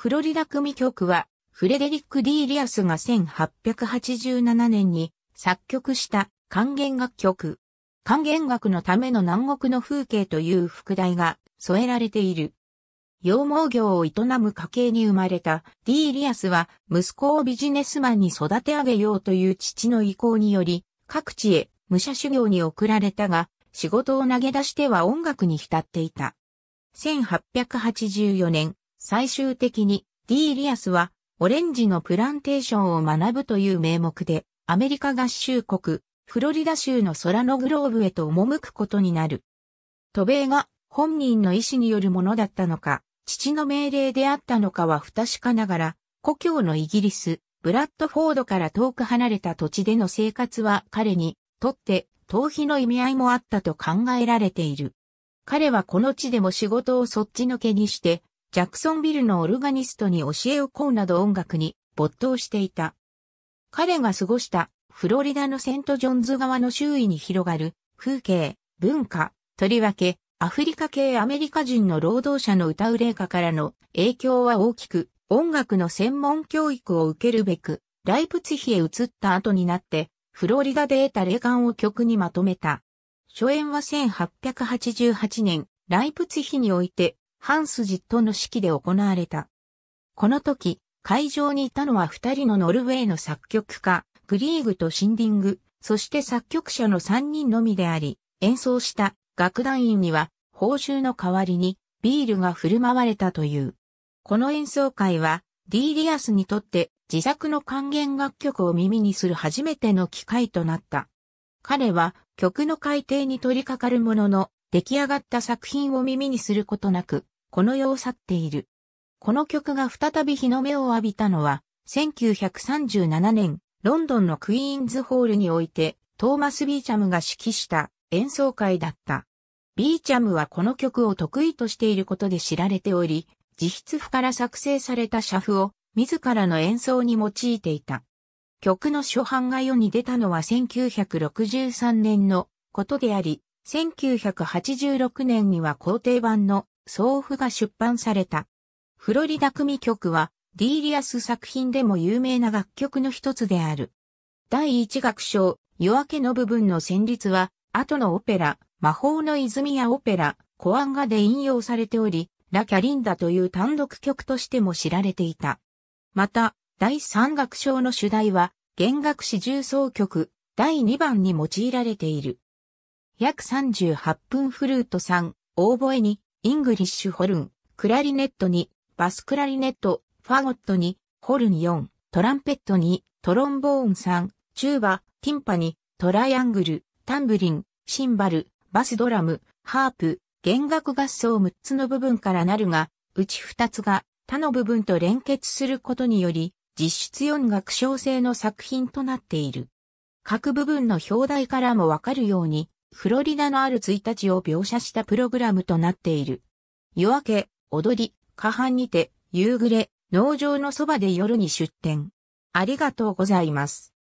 フロリダ組曲は、フレデリック・ディー・リアスが1887年に作曲した還元楽曲。還元楽のための南国の風景という副題が添えられている。羊毛業を営む家系に生まれたディーリアスは息子をビジネスマンに育て上げようという父の意向により各地へ武者修行に送られたが仕事を投げ出しては音楽に浸っていた。1884年最終的に D リアスはオレンジのプランテーションを学ぶという名目でアメリカ合衆国フロリダ州のソラノグローブへと赴くことになる。渡米が本人の意思によるものだったのか、父の命令であったのかは不確かながら、故郷のイギリス、ブラッドフォードから遠く離れた土地での生活は彼にとって逃避の意味合いもあったと考えられている。彼はこの地でも仕事をそっちのけにしてジャクソンビルのオルガニストに教えを請うなど音楽に没頭していた。彼が過ごしたフロリダのセントジョンズ川の周囲に広がる風景、文化、とりわけアフリカ系アメリカ人の労働者の歌う霊歌からの影響は大きく、音楽の専門教育を受けるべく、ライプツヒへ移った後になって、フロリダで得た霊感を曲にまとめた。初演は1888年、ライプツヒにおいて、ハンス・ジットの指揮で行われた。この時、会場にいたのは二人のノルウェーの作曲家、グリーグとシンディング、そして作曲者の三人のみであり、演奏した楽団員には報酬の代わりにビールが振る舞われたという。この演奏会は、ディーリアスにとって自作の還元楽曲を耳にする初めての機会となった。彼は曲の改定に取り掛かるものの、出来上がった作品を耳にすることなく、この世を去っている。この曲が再び日の目を浴びたのは、1937年、ロンドンのクイーンズホールにおいて、トーマス・ビーチャムが指揮した演奏会だった。ビーチャムはこの曲を得意としていることで知られており、自筆譜から作成されたャ譜を自らの演奏に用いていた。曲の初版が世に出たのは1963年のことであり、1986年には皇帝版の送付が出版された。フロリダ組曲は、ディーリアス作品でも有名な楽曲の一つである。第一楽章、夜明けの部分の旋律は、後のオペラ、魔法の泉やオペラ、コアンガで引用されており、ラ・キャリンダという単独曲としても知られていた。また、第三楽章の主題は、弦楽四重奏曲、第2番に用いられている。約38分フルート3、オーボエに、イングリッシュホルン、クラリネットに、バスクラリネット、ファゴットに、ホルン4、トランペットに、トロンボーン3、チューバ、ティンパに、トライアングル、タンブリン、シンバル、バスドラム、ハープ、弦楽合奏6つの部分からなるが、うち2つが他の部分と連結することにより、実質4楽章制の作品となっている。各部分の表題からもわかるように、フロリダのある1日を描写したプログラムとなっている。夜明け、踊り、下半にて、夕暮れ、農場のそばで夜に出店。ありがとうございます。